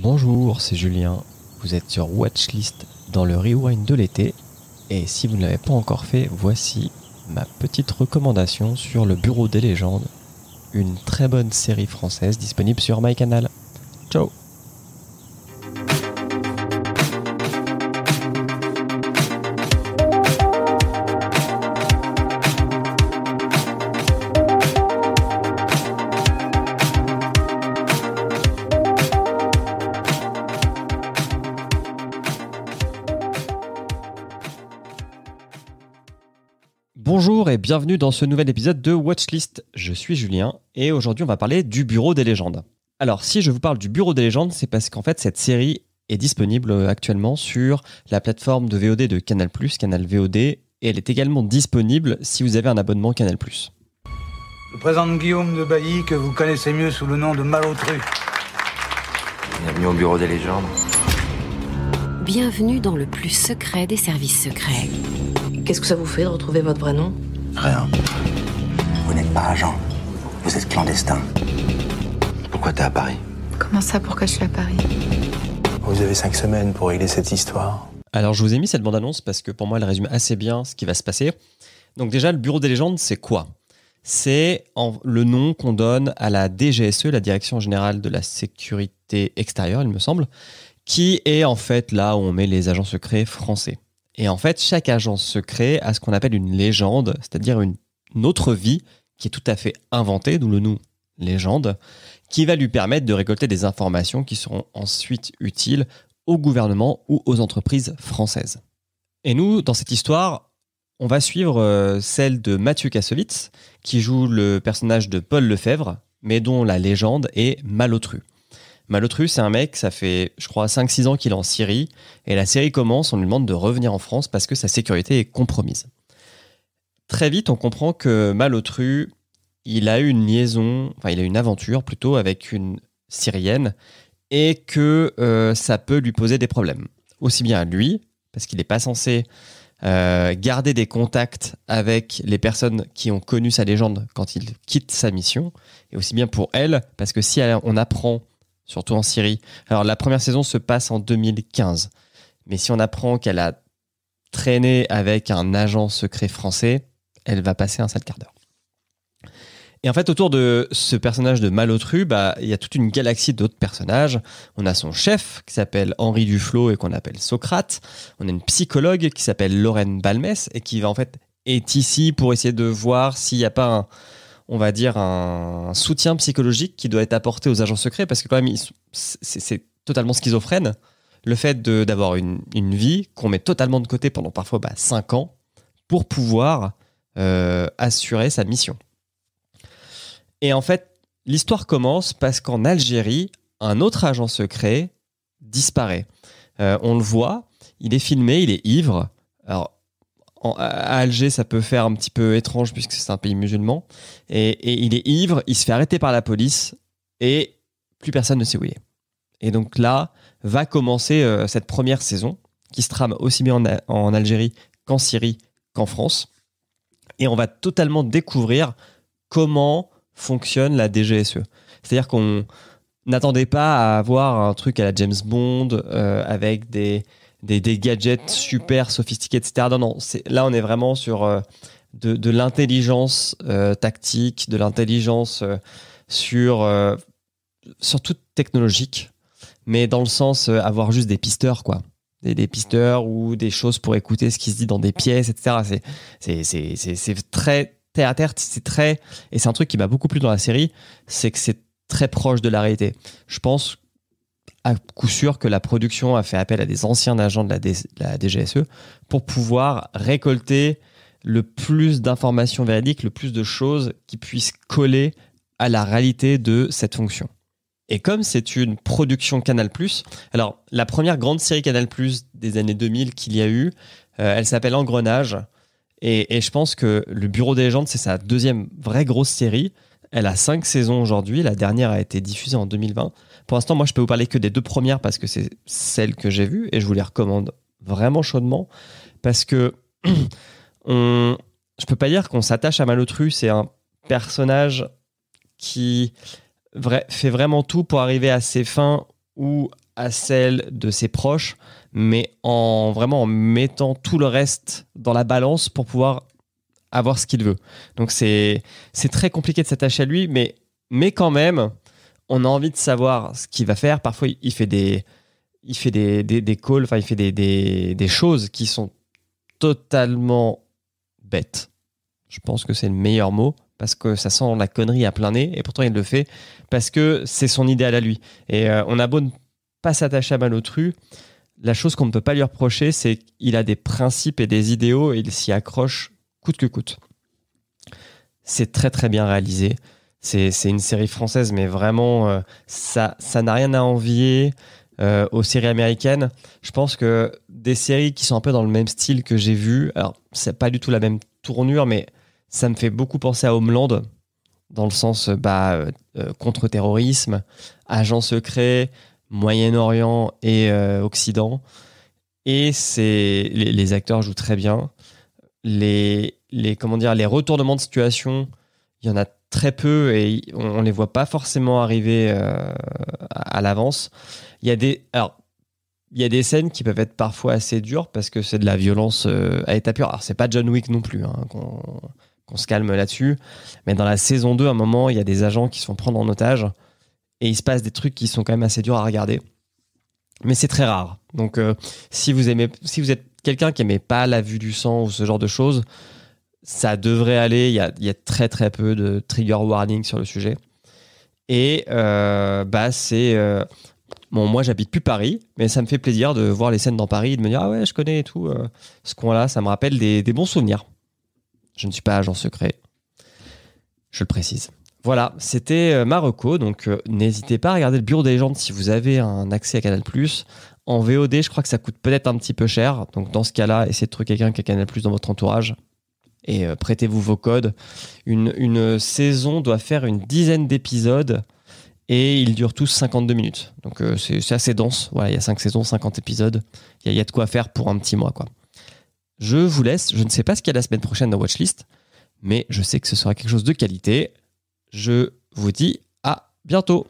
Bonjour, c'est Julien. Vous êtes sur Watchlist dans le rewind de l'été. Et si vous ne l'avez pas encore fait, voici ma petite recommandation sur le Bureau des légendes, une très bonne série française disponible sur MyCanal. Ciao Bonjour et bienvenue dans ce nouvel épisode de Watchlist. Je suis Julien et aujourd'hui on va parler du Bureau des légendes. Alors si je vous parle du Bureau des légendes, c'est parce qu'en fait cette série est disponible actuellement sur la plateforme de VOD de Canal+, Canal VOD, et elle est également disponible si vous avez un abonnement Canal+. Je présente Guillaume de Bailly que vous connaissez mieux sous le nom de Malotru. Bienvenue au Bureau des légendes bienvenue dans le plus secret des services secrets. Qu'est-ce que ça vous fait de retrouver votre vrai nom Rien. Vous n'êtes pas agent. Vous êtes clandestin. Pourquoi t'es à Paris Comment ça, pourquoi je suis à Paris Vous avez cinq semaines pour régler cette histoire. Alors je vous ai mis cette bande-annonce parce que pour moi elle résume assez bien ce qui va se passer. Donc déjà, le Bureau des légendes, c'est quoi c'est le nom qu'on donne à la DGSE, la Direction générale de la sécurité extérieure, il me semble, qui est en fait là où on met les agents secrets français. Et en fait, chaque agent secret a ce qu'on appelle une légende, c'est-à-dire une, autre vie qui est tout à fait inventée, d'où le nom légende, qui va lui permettre de récolter des informations qui seront ensuite utiles au gouvernement ou aux entreprises françaises. Et nous, dans cette histoire, on va suivre euh, celle de Mathieu Kassovitz, qui joue le personnage de Paul Lefebvre, mais dont la légende est malotru. Malotru, c'est un mec, ça fait, je crois, 5-6 ans qu'il est en Syrie, et la série commence, on lui demande de revenir en France parce que sa sécurité est compromise. Très vite, on comprend que Malotru, il a eu une liaison, enfin, il a eu une aventure plutôt avec une Syrienne, et que euh, ça peut lui poser des problèmes. Aussi bien à lui, parce qu'il n'est pas censé euh, garder des contacts avec les personnes qui ont connu sa légende quand il quitte sa mission, et aussi bien pour elle, parce que si on apprend surtout en Syrie. Alors la première saison se passe en 2015, mais si on apprend qu'elle a traîné avec un agent secret français, elle va passer un sale quart d'heure. Et en fait, autour de ce personnage de Malotru, bah, il y a toute une galaxie d'autres personnages. On a son chef, qui s'appelle Henri Duflo et qu'on appelle Socrate. On a une psychologue qui s'appelle Lorraine Balmès et qui va en fait est ici pour essayer de voir s'il n'y a pas un, on va dire, un, soutien psychologique qui doit être apporté aux agents secrets parce que quand même, c'est totalement schizophrène le fait d'avoir une, vie qu'on met totalement de côté pendant parfois bah, cinq ans pour pouvoir euh, assurer sa mission. Et en fait, l'histoire commence parce qu'en Algérie, un autre agent secret disparaît. Euh, on le voit, il est filmé, il est ivre. Alors, à Alger, ça peut faire un petit peu étrange puisque c'est un pays musulman. Et, il est ivre, il se fait arrêter par la police et plus personne ne sait où il est. Et donc là, va commencer euh, cette première saison qui se trame aussi bien en, Algérie qu'en Syrie qu'en France. Et on va totalement découvrir comment fonctionne la DGSE. C'est-à-dire qu'on n'attendait pas à avoir un truc à la James Bond euh, avec des, des, gadgets super sophistiqués, etc. Non, non, là on est vraiment sur euh, de, l'intelligence euh, tactique, de l'intelligence euh, sur, sur toute technologique, mais dans le sens avoir juste des pisteurs, quoi. Des, pisteurs ou des choses pour écouter ce qui se dit dans des pièces, etc. C'est très terre à terre, c'est très. Et c'est un truc qui m'a beaucoup plu dans la série, c'est que c'est très proche de la réalité. Je pense à coup sûr que la production a fait appel à des anciens agents de la, DGSE e pour pouvoir récolter le plus d'informations véridiques, le plus de choses qui puissent coller à la réalité de cette fonction. Et comme c'est une production Canal+, alors la première grande série Canal+, des années 2000 qu'il y a eu, euh, elle s'appelle Engrenage, et, et, je pense que le Bureau des légendes, c'est sa deuxième vraie grosse série, elle a cinq saisons aujourd'hui. La dernière a été diffusée en 2020. Pour l'instant, moi, je peux vous parler que des deux premières parce que c'est celles que j'ai vues et je vous les recommande vraiment chaudement parce que on, je peux pas dire qu'on s'attache à Malotru. C'est un personnage qui fait vraiment tout pour arriver à ses fins ou à celles de ses proches, mais en vraiment en mettant tout le reste dans la balance pour pouvoir avoir ce qu'il veut. Donc c'est très compliqué de s'attacher à lui, mais, mais quand même, on a envie de savoir ce qu'il va faire. Parfois, il fait des, il fait des, des, calls, enfin, il fait des, des, des choses qui sont totalement bêtes. Je pense que c'est le meilleur mot parce que ça sent la connerie à plein nez et pourtant il le fait parce que c'est son idéal à lui. Et euh, on a beau ne pas s'attacher à Malotru, la chose qu'on ne peut pas lui reprocher, c'est qu'il a des principes et des idéaux et il s'y accroche coûte que coûte. C'est très très bien réalisé. C'est une série française, mais vraiment, euh, ça ça n'a rien à envier euh, aux séries américaines. Je pense que des séries qui sont un peu dans le même style que j'ai vu, alors c'est pas du tout la même tournure, mais ça me fait beaucoup penser à Homeland, dans le sens euh, bah, contre-terrorisme, agents secrets, Moyen-Orient et Occident. Et c'est les, acteurs jouent très bien les, comment dire, les retournements de situation, il y en a très peu et on ne les voit pas forcément arriver euh, à, l'avance. Il y a des. Alors, il y des scènes qui peuvent être parfois assez dures parce que c'est de la violence euh, à état pur. Alors, c'est pas John Wick non plus, hein, qu'on se calme là-dessus. Mais dans la saison 2, à un moment, il y a des agents qui se font prendre en otage et il se passe des trucs qui sont quand même assez durs à regarder. Mais c'est très rare. Donc, euh, si, vous aimez, si vous êtes quelqu'un qui aimait pas la vue du sang ou ce genre de choses, ça devrait aller. Il y a, très très peu de trigger warning sur le sujet. Et euh, bah c'est euh, bon, moi j'habite plus Paris, mais ça me fait plaisir de voir les scènes dans Paris et de me dire ah ouais je connais et tout. Euh, ce coin-là, ça me rappelle des, bons souvenirs. Je ne suis pas agent secret, je le précise. Voilà, c'était Marocco, donc n'hésitez pas à regarder le bureau des légendes si vous avez un accès à Canal+. En VOD, je crois que ça coûte peut-être un petit peu cher. Donc dans ce cas-là, essayez de trouver quelqu'un qui a Canal Plus dans votre entourage et euh, prêtez-vous vos codes. Une, saison doit faire une dizaine d'épisodes et ils durent tous 52 minutes. Donc euh, c'est assez dense. Voilà, il y a 5 saisons, 50 épisodes. Il y, a de quoi faire pour un petit mois. Quoi. Je vous laisse. Je ne sais pas ce qu'il y a la semaine prochaine dans Watchlist, mais je sais que ce sera quelque chose de qualité. Je vous dis à bientôt.